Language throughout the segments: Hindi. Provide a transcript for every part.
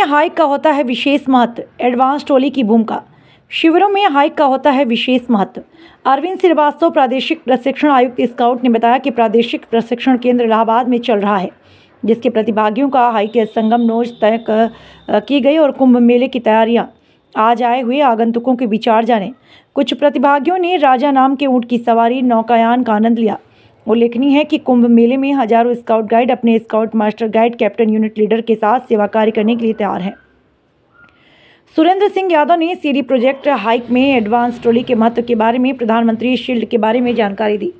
में हाइक का होता है विशेष महत्व एडवांस टोली की भूमिका शिविरों में हाइक का होता है विशेष महत्व अरविंद श्रीवास्तव प्रादेशिक प्रशिक्षण आयुक्त स्काउट ने बताया कि प्रादेशिक प्रशिक्षण केंद्र इलाहाबाद में चल रहा है जिसके प्रतिभागियों का हाइक संगम नोज तय की गई और कुंभ मेले की तैयारियाँ आज आए हुए आगंतुकों के विचार जाने कुछ प्रतिभागियों ने राजा नाम के ऊँट की सवारी नौकायान का आनंद लिया उल्लेखनीय है कि कुंभ मेले में हजारों स्काउट गाइड अपने scout master guide captain unit leader के साथ सेवा कार्य करने के लिए तैयार हैं सुरेंद्र सिंह यादव ने सीरी प्रोजेक्ट हाइक में एडवांस ट्रोली के महत्व के बारे में प्रधानमंत्री शील्ड के बारे में जानकारी दी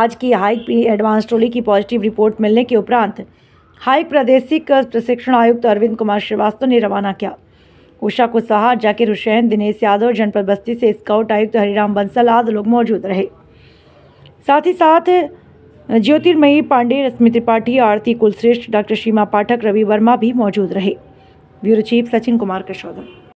आज की हाइक में एडवांस ट्रोली की पॉजिटिव रिपोर्ट मिलने के उपरांत हाइक प्रादेशिक प्रशिक्षण आयुक्त अरविंद कुमार श्रीवास्तव ने रवाना किया उषा कुशवाहा जाकिर हुसैन दिनेश यादव जनपद बस्ती से स्काउट आयुक्त हरिराम बंसल आदि लोग मौजूद रहे साथ ही साथ ज्योतिर्मयी पांडे रश्मि त्रिपाठी आरती कुलश्रेष्ठ डॉक्टर सीमा पाठक रवि वर्मा भी मौजूद रहे ब्यूरो चीफ सचिन कुमार कशोधन